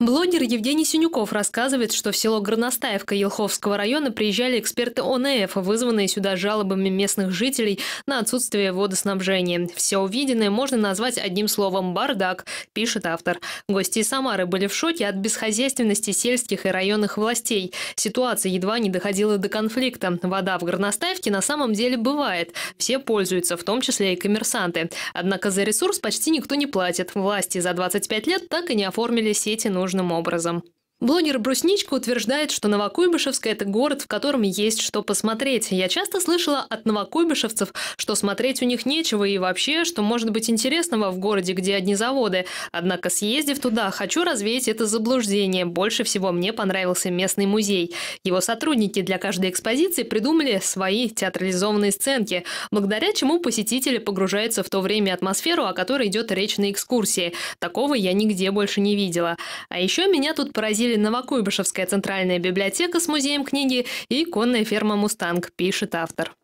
Блогер Евгений Синюков рассказывает, что в село Горностаевка Елховского района приезжали эксперты ОНФ, вызванные сюда жалобами местных жителей на отсутствие водоснабжения. Все увиденное можно назвать одним словом «бардак», пишет автор. Гости из Самары были в шоке от бесхозяйственности сельских и районных властей. Ситуация едва не доходила до конфликта. Вода в Горностаевке на самом деле бывает. Все пользуются, в том числе и коммерсанты. Однако за ресурс почти никто не платит. Власти за 25 лет так и не оформили сети нужных нужным образом. Блогер Брусничка утверждает, что Новокуйбышевск – это город, в котором есть что посмотреть. Я часто слышала от новокуйбышевцев, что смотреть у них нечего и вообще, что может быть интересного в городе, где одни заводы. Однако, съездив туда, хочу развеять это заблуждение. Больше всего мне понравился местный музей. Его сотрудники для каждой экспозиции придумали свои театрализованные сценки, благодаря чему посетители погружаются в то время атмосферу, о которой идет речь на экскурсии. Такого я нигде больше не видела. А еще меня тут поразили соседили Новокуйбышевская центральная библиотека с музеем книги и конная ферма «Мустанг», пишет автор.